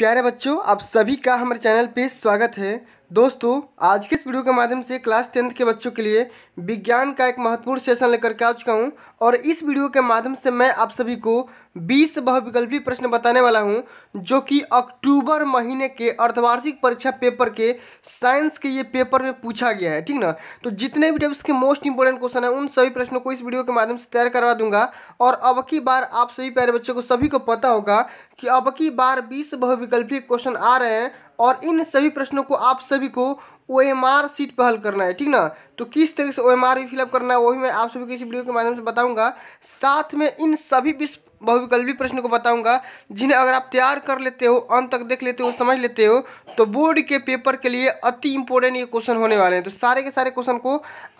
प्यारे बच्चों आप सभी का हमारे चैनल पे स्वागत है दोस्तों आज के इस वीडियो के माध्यम से क्लास टेंथ के बच्चों के लिए विज्ञान का एक महत्वपूर्ण सेशन लेकर के आ चुका हूं और इस वीडियो के माध्यम से मैं आप सभी को 20 बहुविकल्पी प्रश्न बताने वाला हूं जो कि अक्टूबर महीने के अर्धवार्षिक परीक्षा पेपर के साइंस के ये पेपर में पूछा गया है ठीक ना तो जितने भी टाइप्स के मोस्ट इंपॉर्टेंट क्वेश्चन है उन सभी प्रश्नों को इस वीडियो के माध्यम से तैयार करवा दूंगा और अब की बार आप सभी प्यारे बच्चों को सभी को पता होगा कि अब की बार बीस बहुविकल्पी क्वेश्चन आ रहे हैं और इन सभी प्रश्नों को आप सभी को ओ एम आर सीट पर हल करना है ठीक ना तो किस तरीके से ओ एम आर भी फिलअप करना है वो भी मैं आप सभी को इस वीडियो के माध्यम से बताऊंगा साथ में इन सभी बहुविकल्पी प्रश्न को बताऊंगा जिन्हें अगर आप तैयार कर लेते हो अंत तक देख लेते हो समझ लेते हो तो बोर्ड के पेपर के लिए अति इम्पोर्टेंट ये क्वेश्चन होने वाले हैं तो सारे के सारे क्वेश्चन को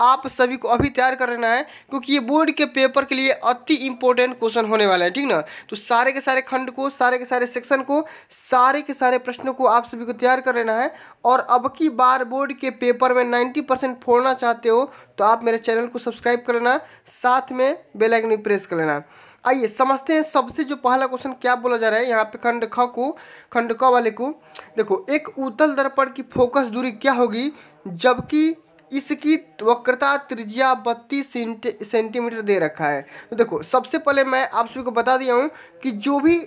आप सभी को अभी तैयार कर लेना है क्योंकि ये बोर्ड के पेपर के लिए अति इंपॉर्टेंट क्वेश्चन होने वाले हैं ठीक ना तो सारे के सारे खंड को सारे के सारे सेक्शन को सारे के सारे प्रश्नों को आप सभी को तैयार कर लेना है और अब की बार बोर्ड के पेपर में नाइन्टी परसेंट फोड़ना चाहते हो तो आप मेरे चैनल को सब्सक्राइब कर लेना साथ में बेलाइकन भी प्रेस कर लेना आइए समझते हैं सबसे जो पहला क्वेश्चन क्या बोला जा रहा है यहाँ पे खंड ख को खंड क वाले को देखो एक उतल दर्पण की फोकस दूरी क्या होगी जबकि इसकी वक्रता त्रिज्या बत्तीस सेंटीमीटर दे रखा है तो देखो सबसे पहले मैं आप सभी को बता दिया हूँ कि जो भी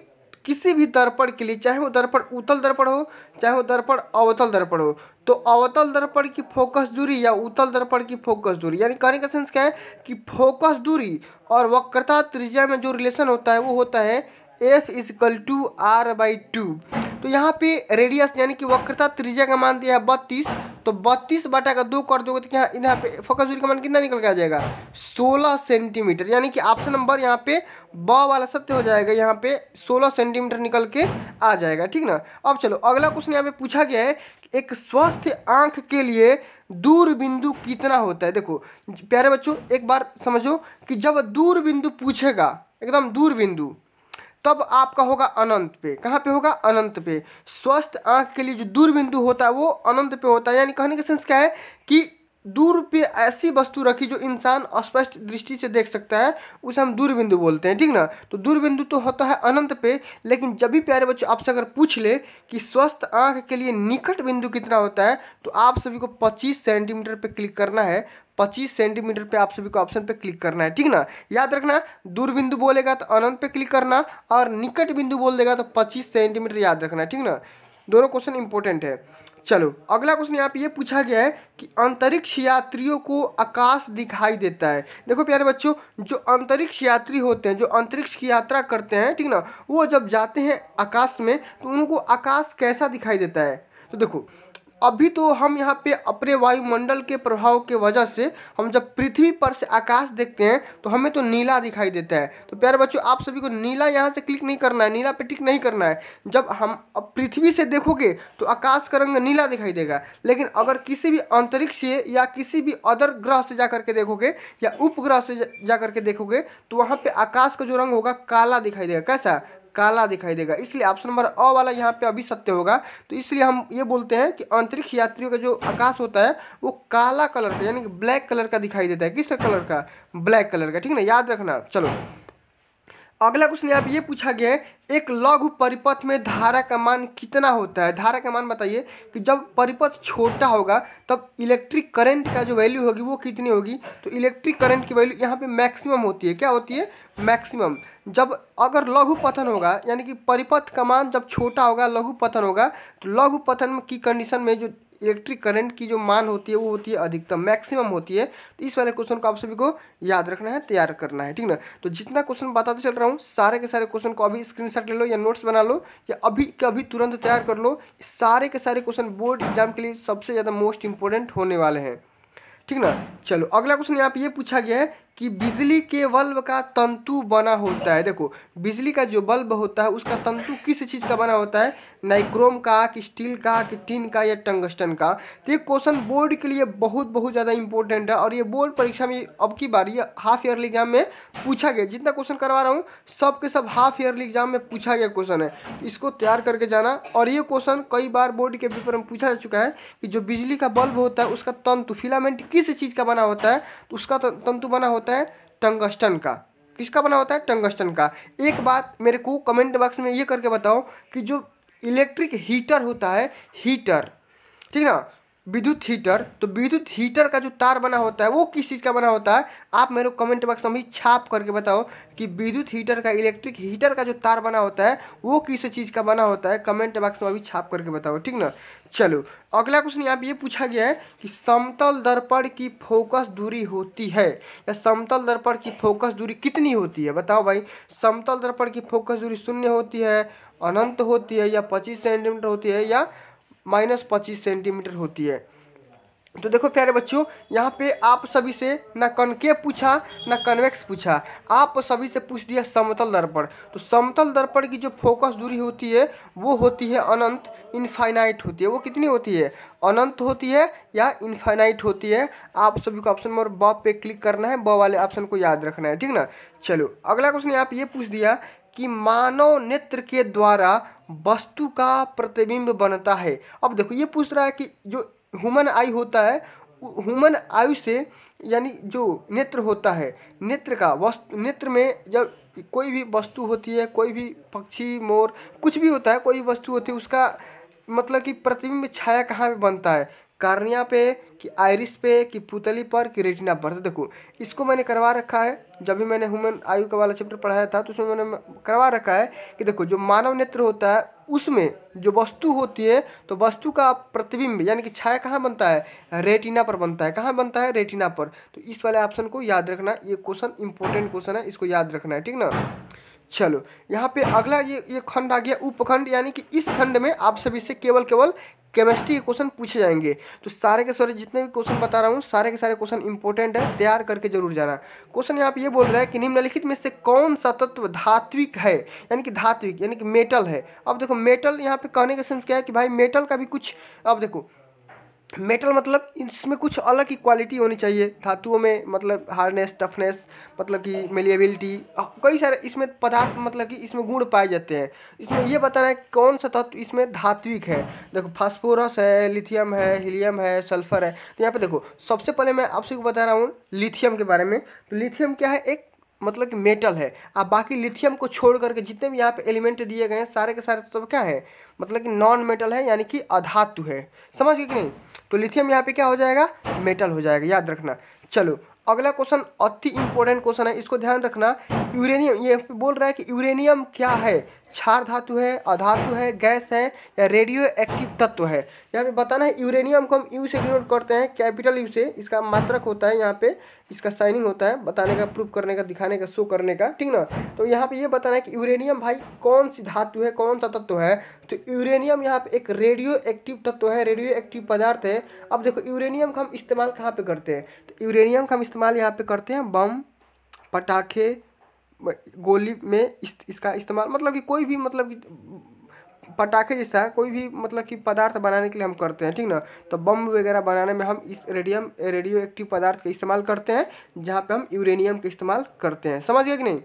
किसी भी दर्पण के लिए चाहे वो दर्पण उतल दर्पण हो चाहे वो दर्पण अवतल दर्पण हो तो अवतल दर्पण की फोकस दूरी या उतल दर्पण की फोकस दूरी यानी कहने का सेंस क्या है कि फोकस दूरी और वक्रता त्रिज्या में जो रिलेशन होता है वो होता है F is equal to R by two तो यहाँ पे रेडियस यानी कि वक्रता त्रिज्या का मान दिया है बत्तीस तो बत्तीस बटा का दो कर दोगे तो यहाँ यहाँ पे फोकस दूरी का मान कितना निकल के आ जाएगा सोलह सेंटीमीटर यानी कि ऑप्शन नंबर यहाँ पे ब वाला सत्य हो जाएगा यहाँ पे सोलह सेंटीमीटर निकल के आ जाएगा ठीक ना अब चलो अगला क्वेश्चन यहाँ पे पूछा गया है एक स्वस्थ आंख के लिए दूर बिंदु कितना होता है देखो प्यारे बच्चों एक बार समझो कि जब दूर बिंदु पूछेगा एकदम दूर बिंदु तब आपका होगा अनंत पे कहाँ पे होगा अनंत पे स्वस्थ आंख के लिए जो दूरबिंदु होता है वो अनंत पे होता है यानी कहने का सेंस क्या है कि दूर पे ऐसी वस्तु रखी जो इंसान स्पष्ट दृष्टि से देख सकता है उसे हम दूरबिंदु बोलते हैं ठीक ना तो दूरबिंदु तो होता है अनंत पे लेकिन जब भी प्यारे बच्चों आपसे अगर पूछ ले कि स्वस्थ आंख के लिए निकट बिंदु कितना होता है तो आप सभी को 25 सेंटीमीटर पे क्लिक करना है 25 सेंटीमीटर पे आप सभी को ऑप्शन पे क्लिक करना है ठीक ना याद रखना दूरबिंदु बोलेगा तो अनंत पे क्लिक करना और निकट बिंदु बोल देगा तो पच्चीस सेंटीमीटर याद रखना ठीक ना दोनों क्वेश्चन इंपॉर्टेंट है चलो अगला क्वेश्चन यहाँ पे ये पूछा गया है कि अंतरिक्ष यात्रियों को आकाश दिखाई देता है देखो प्यारे बच्चों जो अंतरिक्ष यात्री होते हैं जो अंतरिक्ष की यात्रा करते हैं ठीक ना वो जब जाते हैं आकाश में तो उनको आकाश कैसा दिखाई देता है तो देखो अभी तो हम यहाँ पे अपने वायुमंडल के प्रभाव के वजह से हम जब पृथ्वी पर से आकाश देखते हैं तो हमें तो नीला दिखाई देता है तो प्यारे बच्चों आप सभी को नीला यहाँ से क्लिक नहीं करना है नीला पे टिक नहीं करना है जब हम पृथ्वी से देखोगे तो आकाश का रंग नीला दिखाई देगा लेकिन अगर किसी भी अंतरिक्ष से या किसी भी अदर ग्रह से जा करके देखोगे या उपग्रह से जा करके देखोगे तो वहाँ पर आकाश का जो रंग होगा काला दिखाई देगा कैसा काला दिखाई देगा इसलिए ऑप्शन नंबर अ वाला यहाँ पे अभी सत्य होगा तो इसलिए हम ये बोलते हैं कि अंतरिक्ष यात्रियों का जो आकाश होता है वो काला कलर का यानी कि ब्लैक कलर का दिखाई देता है किस कलर का ब्लैक कलर का ठीक है ना याद रखना चलो अगला क्वेश्चन यहाँ पे ये पूछा गया है एक लघु परिपथ में धारा का मान कितना होता है धारा का मान बताइए कि जब परिपथ छोटा होगा तब इलेक्ट्रिक करंट का जो वैल्यू होगी वो कितनी होगी तो इलेक्ट्रिक करंट की वैल्यू यहाँ पे मैक्सिमम होती है क्या होती है मैक्सिमम जब अगर लघु पथन होगा यानी कि परिपथ का मान जब छोटा होगा लघु पथन होगा तो लघु पथन की कंडीशन में जो इलेक्ट्रिक करंट की जो मान होती है वो होती है अधिकतम मैक्सिमम होती है तो इस वाले क्वेश्चन को आप सभी को याद रखना है तैयार करना है ठीक ना तो जितना क्वेश्चन बताते चल रहा हूँ सारे के सारे क्वेश्चन को अभी स्क्रीन ले लो या नोट्स बना लो या अभी के अभी तुरंत तैयार कर लो सारे के सारे क्वेश्चन बोर्ड एग्जाम के लिए सबसे ज़्यादा मोस्ट इंपॉर्टेंट होने वाले हैं ठीक ना चलो अगला क्वेश्चन यहाँ पे ये पूछा गया है कि बिजली के बल्ब का तंतु बना होता है देखो बिजली का जो बल्ब होता है उसका तंतु किस चीज़ का बना होता है नाइक्रोम का कि स्टील का कि टिन का या टंगस्टन का तो ये क्वेश्चन बोर्ड के लिए बहुत बहुत ज़्यादा इंपॉर्टेंट है और ये बोर्ड परीक्षा में अब की बार ये हाफ ईयरली एग्जाम में पूछा गया जितना क्वेश्चन करवा रहा हूँ सब के सब हाफ ईयरली एग्जाम में पूछा गया क्वेश्चन है तो इसको तैयार करके जाना और ये क्वेश्चन कई बार बोर्ड के पेपर में पूछा जा चुका है कि जो बिजली का बल्ब होता है उसका तंतु फिलामेंट किस चीज़ का बना होता है तो उसका तंतु बना होता होता है टंगस्टन का किसका बना होता है टंगस्टन का एक बात मेरे को कमेंट बॉक्स में ये करके बताओ कि जो इलेक्ट्रिक हीटर होता है हीटर ठीक ना विद्युत हीटर तो विद्युत हीटर का जो तार बना होता है वो किस चीज़ का बना होता है आप मेरे कमेंट बॉक्स में छाप करके बताओ कि विद्युत हीटर का इलेक्ट्रिक हीटर का जो तार बना होता है वो किस चीज़ का बना होता है कमेंट बॉक्स में अभी छाप करके बताओ ठीक ना चलो अगला क्वेश्चन यहाँ ये पूछा गया है कि समतल दर्पण की फोकस दूरी होती है या समतल दर्पण की फोकस दूरी कितनी होती है बताओ भाई समतल दर्पण की फोकस दूरी शून्य होती है अनंत होती है या पच्चीस सेंटीमीटर होती है या माइनस पच्चीस सेंटीमीटर होती है तो देखो प्यारे बच्चों यहाँ पे आप सभी से ना कनकेव पूछा ना कन्वेक्स पूछा आप सभी से पूछ दिया समतल दर्पण तो समतल दर्पण की जो फोकस दूरी होती है वो होती है अनंत इनफाइनाइट होती है वो कितनी होती है अनंत होती है या इनफाइनाइट होती है आप सभी को ऑप्शन नंबर ब पे क्लिक करना है ब वाले ऑप्शन को याद रखना है ठीक ना चलो अगला क्वेश्चन आप ये पूछ दिया कि मानव नेत्र के द्वारा वस्तु का प्रतिबिंब बनता है अब देखो ये पूछ रहा है कि जो ह्यूमन आई होता है ह्यूमन आयु से यानी जो नेत्र होता है नेत्र का वस्तु नेत्र में जब कोई भी वस्तु होती है कोई भी पक्षी मोर कुछ भी होता है कोई वस्तु होती है उसका मतलब कि प्रतिबिंब छाया कहाँ पे बनता है कार्निया पे कि आयरिस पे कि पुतली पर कि रेटिना पर तो देखो इसको मैंने करवा रखा है जब भी मैंने ह्यूमन आयु का वाला चैप्टर पढ़ाया था तो उसमें मैंने करवा रखा है कि देखो जो मानव नेत्र होता है उसमें जो वस्तु होती है तो वस्तु का प्रतिबिंब यानी कि छाया कहाँ बनता है रेटिना पर बनता है कहाँ बनता है रेटिना पर तो इस वाले ऑप्शन को याद रखना ये क्वेश्चन इंपॉर्टेंट क्वेश्चन है इसको याद रखना है ठीक ना चलो यहाँ पे अगला ये ये खंड आ गया उपखंड यानी कि इस खंड में आप सभी से केवल केवल केमिस्ट्री के क्वेश्चन पूछे जाएंगे तो सारे के सारे जितने भी क्वेश्चन बता रहा हूँ सारे के सारे क्वेश्चन इंपॉर्टेंट है तैयार करके जरूर जाना क्वेश्चन यहाँ पे ये बोल रहा है कि निम्नलिखित में से कौन सा तत्व धात्विक है यानी कि धात्विक यानी कि मेटल है अब देखो मेटल यहाँ पे कहने का सेंस क्या है कि भाई मेटल का भी कुछ अब देखो मेटल मतलब इसमें कुछ अलग ही क्वालिटी होनी चाहिए धातुओं में मतलब हार्डनेस टफनेस मतलब कि मेलिएबिलिटी कई सारे इसमें पदार्थ मतलब कि इसमें गुण पाए जाते हैं इसमें यह बताना है कौन सा तत्व इसमें धात्विक है देखो फास्फोरस है लिथियम है हीलियम है सल्फर है तो यहाँ पे देखो सबसे पहले मैं आपसे बता रहा हूँ लिथियम के बारे में तो लिथियम क्या है एक मतलब कि मेटल है आप बाकी लिथियम को छोड़ करके जितने भी यहाँ पे एलिमेंट दिए गए हैं सारे के सारे तत्व तो क्या है मतलब कि नॉन मेटल है यानी कि अधातु है समझ गए कि नहीं तो लिथियम यहाँ पे क्या हो जाएगा मेटल हो जाएगा याद रखना चलो अगला क्वेश्चन अति इंपॉर्टेंट क्वेश्चन है इसको ध्यान रखना यूरेनियम ये बोल रहा है कि यूरेनियम क्या है क्षार धातु है अधातु है गैस है या रेडियो एक्टिव तत्व है यहाँ पे बताना है यूरेनियम को हम यू से डिनोट करते हैं कैपिटल यू से इसका मात्रक होता है यहाँ पे इसका साइनिंग होता है बताने का प्रूफ करने का दिखाने का शो करने का ठीक ना तो यहाँ पे ये यह बताना है कि यूरेनियम भाई कौन सी धातु है कौन सा तत्व है तो यूरेनियम यहाँ पे एक रेडियो एक्टिव तत्व है रेडियो एक्टिव पदार्थ है अब देखो यूरेनियम का हम इस्तेमाल कहाँ पर करते हैं तो यूरेनियम का हम इस्तेमाल यहाँ पर करते हैं बम पटाखे गोली में इस, इसका इस्तेमाल मतलब कि कोई भी मतलब कि पटाखे जैसा कोई भी मतलब कि पदार्थ बनाने के लिए हम करते हैं ठीक ना तो बम वगैरह बनाने में हम इस रेडियम रेडियो एक्टिव पदार्थ का इस्तेमाल करते हैं जहाँ पे हम यूरेनियम का इस्तेमाल करते हैं समझ गए कि नहीं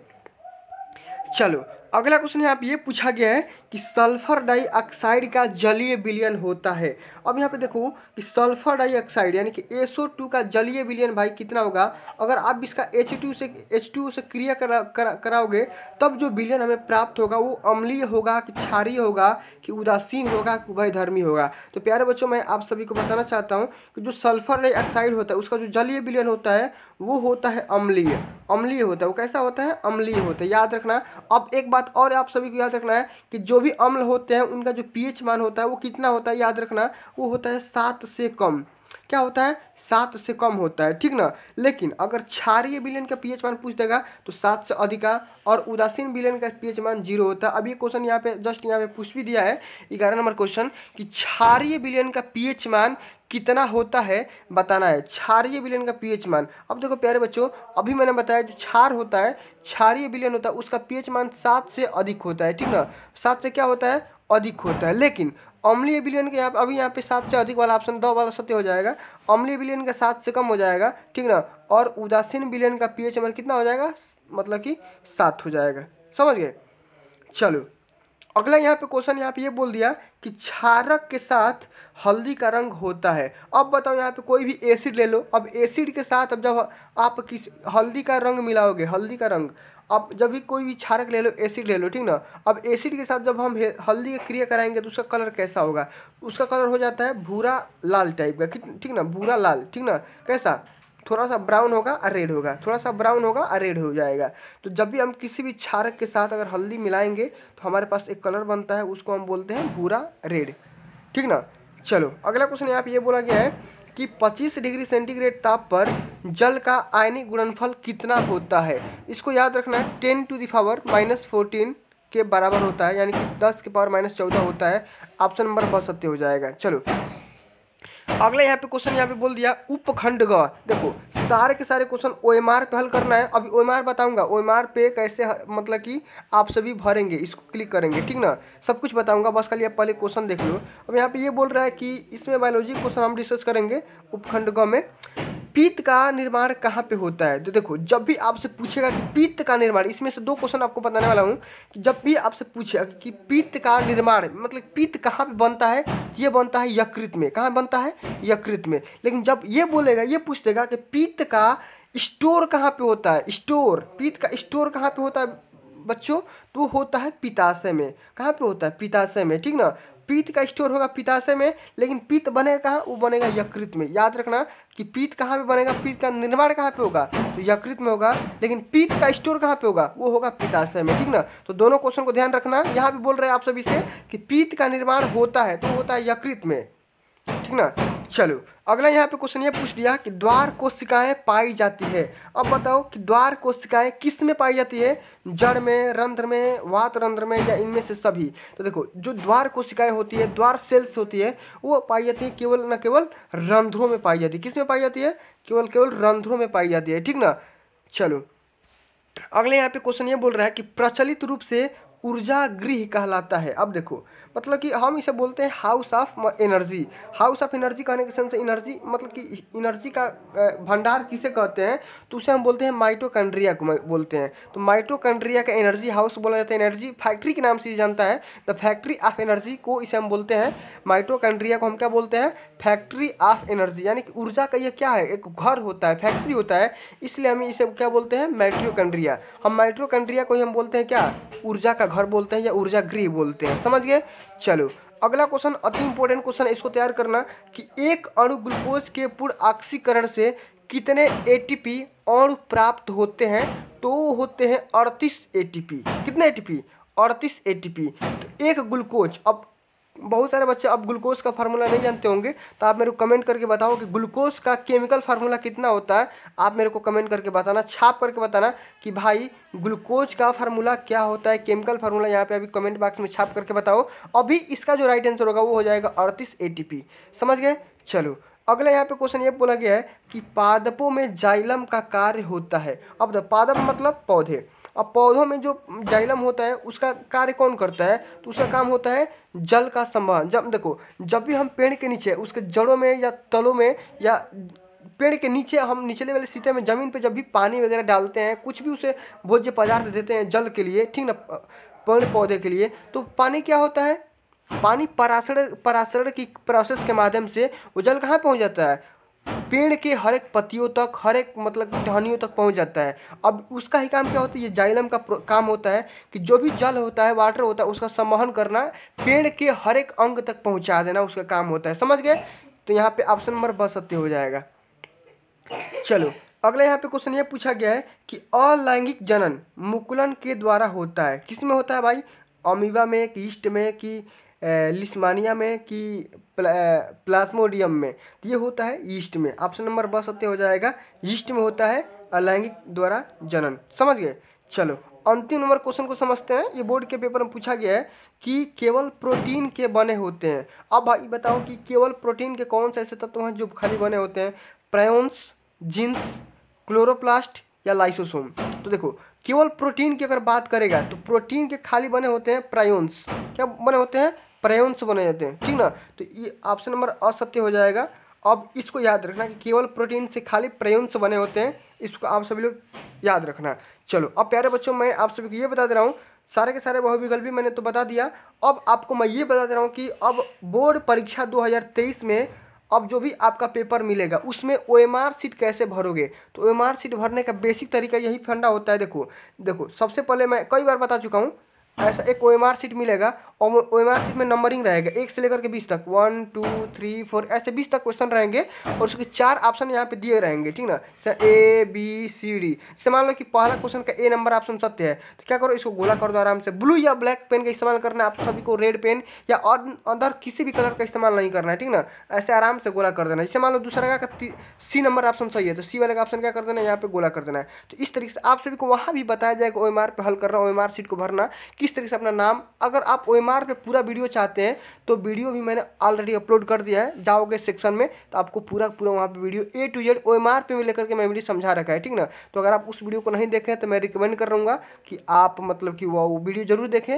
चलो अगला क्वेश्चन यहाँ पे ये पूछा गया है कि सल्फर डाइऑक्साइड का जलीय विलयन होता है अब यहाँ पे देखो कि सल्फर डाइऑक्साइड यानी कि एसओ टू का जलीय विलयन भाई कितना होगा अगर आप इसका एच टू से एच टू से क्रिया करा, करा कराओगे तब जो विलयन हमें प्राप्त होगा वो अम्लीय होगा कि क्षारीय होगा कि उदासीन होगा कि उभयधर्मी होगा तो प्यारे बच्चों मैं आप सभी को बताना चाहता हूँ कि जो सल्फर डाइऑक्साइड होता है उसका जो जलीय विलयन होता है वो होता है अम्लीय अम्लीय होता है वो कैसा होता है अम्लीय होता है याद रखना अब एक बात और आप सभी को याद रखना है कि जो भी अम्ल होते हैं उनका जो पीएच मान होता है वो कितना होता है याद रखना वो होता है सात से कम क्या होता है सात से कम होता है ठीक ना लेकिन अगर क्षारीय विलयन का पीएच मान पूछ देगा तो सात से अधिक और उदासीन विलयन का पीएच मान जीरो होता है अब ये क्वेश्चन यहाँ पे जस्ट यहाँ पे पूछ भी दिया है ग्यारह नंबर क्वेश्चन कि क्षारीय विलयन का पीएच मान कितना होता है बताना है क्षारीय विलयन का पीएच मान अब देखो प्यारे बच्चों अभी मैंने बताया जो क्षार होता है क्षारीय विलयन होता है उसका पीएच मान सात से अधिक होता है ठीक ना सात से क्या होता है अधिक होता है लेकिन अम्लीय बिलियन के यहाँ अभी यहाँ पे सात से अधिक वाला ऑप्शन दो वाला सत्य हो जाएगा अम्लीय बिलियन का सात से कम हो जाएगा ठीक ना और उदासीन बिलियन का पी एच कितना हो जाएगा मतलब कि सात हो जाएगा समझ गए चलो अगला यहाँ पे क्वेश्चन यहाँ पे ये बोल दिया कि क्षारक के साथ हल्दी का रंग होता है अब बताओ यहाँ पे कोई भी एसिड ले लो अब एसिड के साथ अब जब आप किस हल्दी का रंग मिलाओगे हल्दी का रंग अब जब भी कोई भी क्षारक ले लो एसिड ले लो ठीक ना अब एसिड के साथ जब हम हल्दी की क्रिया कराएंगे तो उसका कलर कैसा होगा उसका कलर हो जाता है भूरा लाल टाइप का ठीक ना भूरा लाल ठीक ना कैसा थोड़ा सा ब्राउन होगा और रेड होगा थोड़ा सा ब्राउन होगा और रेड हो जाएगा तो जब भी हम किसी भी क्षारक के साथ अगर हल्दी मिलाएंगे तो हमारे पास एक कलर बनता है उसको हम बोलते हैं भूरा रेड ठीक ना चलो अगला क्वेश्चन यहाँ पे ये बोला गया है कि 25 डिग्री सेंटीग्रेड ताप पर जल का आयनिक गुणनफल कितना होता है इसको याद रखना है ten to the power minus fourteen के बराबर होता है यानी कि 10 के पावर माइनस चौदह होता है ऑप्शन नंबर बस सत्य हो जाएगा चलो अगला यहाँ पे क्वेश्चन यहाँ पे बोल दिया उपखंड ग देखो सारे के सारे क्वेश्चन ओ एम आर पे हल करना है अभी ओ एम आर बताऊंगा ओ एम आर पे कैसे मतलब कि आप सभी भरेंगे इसको क्लिक करेंगे ठीक ना सब कुछ बताऊंगा बस खाली आप पहले क्वेश्चन देख लो अब यहाँ पे ये बोल रहा है कि इसमें बायोलॉजी क्वेश्चन हम डिस्कस करेंगे उपखंड ग में पीत का निर्माण कहाँ पे होता है तो देखो जब भी आपसे पूछेगा कि पीत का निर्माण इसमें से दो क्वेश्चन आपको बताने वाला हूँ कि जब भी आपसे पूछेगा कि पीत का निर्माण मतलब पीत कहाँ पे बनता है ये बनता है यकृत में कहाँ बनता है यकृत में लेकिन जब ये बोलेगा ये पूछ देगा कि पीत का स्टोर कहाँ पे होता है स्टोर पीत का स्टोर कहाँ पे होता है बच्चों तो होता है पिताशय में कहाँ पे होता है पिताशय में ठीक ना पीत का स्टोर होगा पिताशय में लेकिन पीत बनेगा कहाँ वो बनेगा यकृत में याद रखना कि पीत कहाँ पे बनेगा पीत का निर्माण कहाँ पे होगा तो यकृत में होगा लेकिन पीत का स्टोर कहाँ पे होगा वो होगा पिताशय में ठीक ना तो दोनों क्वेश्चन को ध्यान रखना यहाँ पे बोल रहे हैं आप सभी से कि पीत का निर्माण होता है तो होता है यकृत में ठीक ना चलो अगला यहाँ पे क्वेश्चन ये पूछ दिया कि द्वार कोशिकाएं पाई जाती है अब बताओ कि द्वार कोशिकाएं किस में पाई जाती है जड़ में रंध्र में वात रंध्र में या इनमें से सभी तो देखो जो द्वार कोशिकाएं होती है द्वार सेल्स होती है वो पाई जाती है केवल न केवल रंध्रों में पाई जाती है किस में पाई जाती है केवल केवल रंध्रों में पाई जाती है ठीक ना चलो अगले यहाँ पे क्वेश्चन ये बोल रहा है कि प्रचलित रूप से ऊर्जा गृह कहलाता है अब देखो मतलब कि हम इसे बोलते हैं house of energy house of energy कहने के सेंस एनर्जी मतलब कि एनर्जी का भंडार किसे कहते हैं तो उसे हम बोलते हैं माइटोकंड्रिया को बोलते हैं तो माइटोकंड्रिया का एनर्जी हाउस बोला जाता है एनर्जी फैक्ट्री के नाम से जानता है द फैक्ट्री ऑफ एनर्जी को इसे हम बोलते हैं माइटोकंड्रिया को हम क्या बोलते हैं फैक्ट्री ऑफ एनर्जी यानी कि ऊर्जा का यह क्या है एक घर होता है फैक्ट्री होता है इसलिए हम इसे क्या बोलते हैं माइट्रोकंड्रिया हम माइट्रोकंड्रिया को ही हम बोलते हैं क्या ऊर्जा का ऊर्जा घर बोलते हैं या ऊर्जा गृह बोलते हैं समझ गए चलो अगला क्वेश्चन अति इंपॉर्टेंट क्वेश्चन है इसको तैयार करना कि एक अणु ग्लूकोज के पूर्ण ऑक्सीकरण से कितने एटीपी अणु प्राप्त होते हैं तो होते हैं अड़तीस एटीपी कितने एटीपी अड़तीस एटीपी तो एक ग्लूकोज अब बहुत सारे बच्चे अब ग्लूकोज का फार्मूला नहीं जानते होंगे तो आप मेरे को कमेंट करके बताओ कि ग्लूकोज का केमिकल फार्मूला कितना होता है आप मेरे को कमेंट करके बताना छाप करके बताना कि भाई ग्लूकोज का फार्मूला क्या होता है केमिकल फार्मूला यहाँ पे अभी कमेंट बॉक्स में छाप करके बताओ अभी इसका जो राइट आंसर होगा वो हो जाएगा अड़तीस ए समझ गए चलो अगला यहाँ पे क्वेश्चन ये बोला गया है कि पादपों में जाइलम का कार्य होता है अब पादप मतलब पौधे अब पौधों में जो जाइलम होता है उसका कार्य कौन करता है तो उसका काम होता है जल का संवहन जब देखो जब भी हम पेड़ के नीचे उसके जड़ों में या तलों में या पेड़ के नीचे हम निचले वाले सीते में ज़मीन पे जब भी पानी वगैरह डालते हैं कुछ भी उसे भोज्य पदार्थ देते हैं जल के लिए ठीक ना पेड़ पौधे के लिए तो पानी क्या होता है पानी परासरण परासरण की प्रोसेस के माध्यम से वो जल कहाँ पहुँच जाता है पेड़ के हर एक पतियों तक हर एक मतलब टहनियों तक पहुंच जाता है अब उसका ही काम क्या होता है ये जाइलम का काम होता है कि जो भी जल होता है वाटर होता है उसका संवहन करना पेड़ के हर एक अंग तक पहुंचा देना उसका काम होता है समझ गए तो यहाँ पे ऑप्शन नंबर ब सत्य हो जाएगा चलो अगला यहाँ पे क्वेश्चन ये पूछा गया है कि अलैंगिक जनन मुकुलन के द्वारा होता है किस में होता है भाई अमीबा में कि ईस्ट में कि लिस्मानिया में कि प्ला, प्लास्मोडियम में तो ये होता है ईस्ट में ऑप्शन नंबर बस सत्य हो जाएगा ईस्ट में होता है अलैंगिक द्वारा जनन समझ गए चलो अंतिम नंबर क्वेश्चन को समझते हैं ये बोर्ड के पेपर में पूछा गया है कि केवल प्रोटीन के बने होते हैं अब भाई बताओ कि केवल प्रोटीन के कौन से ऐसे तत्व हैं जो खाली बने होते हैं प्रायोन्स जीन्स क्लोरोप्लास्ट या लाइसोसोम तो देखो केवल प्रोटीन की अगर बात करेगा तो प्रोटीन के खाली बने होते हैं प्रायोन्स क्या बने होते हैं प्रयंश बने जाते हैं ठीक ना तो ये ऑप्शन नंबर असत्य हो जाएगा अब इसको याद रखना कि केवल प्रोटीन से खाली प्रयंश बने होते हैं इसको आप सभी लोग याद रखना चलो अब प्यारे बच्चों मैं आप सभी को ये बता दे रहा हूँ सारे के सारे बहुविकल्प भी मैंने तो बता दिया अब आपको मैं ये बता दे रहा हूँ कि अब बोर्ड परीक्षा दो में अब जो भी आपका पेपर मिलेगा उसमें ओ एम आर सीट कैसे भरोगे तो ओ एम आर सीट भरने का बेसिक तरीका यही फंडा होता है देखो देखो सबसे पहले मैं कई बार बता चुका हूँ ऐसा एक ओ एम आर सीट मिलेगा और ओ एम आर सीट में नंबरिंग रहेगा एक से लेकर के बीस तक वन टू थ्री फोर ऐसे बीस तक क्वेश्चन रहेंगे और उसके चार ऑप्शन यहाँ पे दिए रहेंगे ठीक ना जैसे ए बी सी डी जैसे मान लो कि पहला क्वेश्चन का ए नंबर ऑप्शन सत्य है तो क्या करो इसको गोला कर दो आराम से ब्लू या ब्लैक पेन का इस्तेमाल करना आप सभी को रेड पेन या और अदर किसी भी कलर का इस्तेमाल नहीं करना है ठीक ना ऐसे आराम से गोला कर देना जैसे मान लो दूसरा का सी नंबर ऑप्शन सही है तो सी वाले का ऑप्शन क्या कर देना यहाँ पे गोला कर देना है तो इस तरीके से आप सभी को वहाँ भी बताया जाएगा ओ एम आर पे हल करना ओ एम आर सीट को भरना कि इस तरीके से अपना नाम अगर आप ओ एम पर पूरा वीडियो चाहते हैं तो वीडियो भी मैंने ऑलरेडी अपलोड कर दिया है जाओगे सेक्शन में तो आपको पूरा पूरा वहाँ पर video A to Z O M R में लेकर के मैं वीडियो समझा रखा है ठीक ना तो अगर आप उस वीडियो को नहीं देखें तो मैं रिकमेंड कर रहूँगा कि आप मतलब कि वो वीडियो जरूर देखें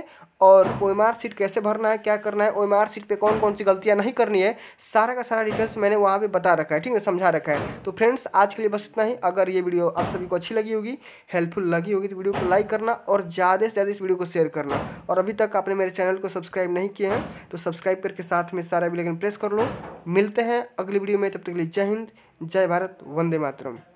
और ओ एम सीट कैसे भरना है क्या करना है ओ एम आर सीट पर कौन कौन सी गलतियाँ नहीं करनी है सारा का सारा डिटेल्स मैंने वहाँ पर बता रखा है ठीक ना समझा रखा है तो फ्रेंड्स आज के लिए बस इतना ही अगर ये वीडियो आप सभी को अच्छी लगी होगी हेल्पफुल लगी होगी तो वीडियो को लाइक करना और ज़्यादा से ज़्यादा इस वीडियो को शेयर करना और अभी तक आपने मेरे चैनल को सब्सक्राइब नहीं किए हैं तो सब्सक्राइब करके साथ में सारा बेलाइकन प्रेस कर लो मिलते हैं अगली वीडियो में तब तक के लिए जय हिंद जय भारत वंदे मातरम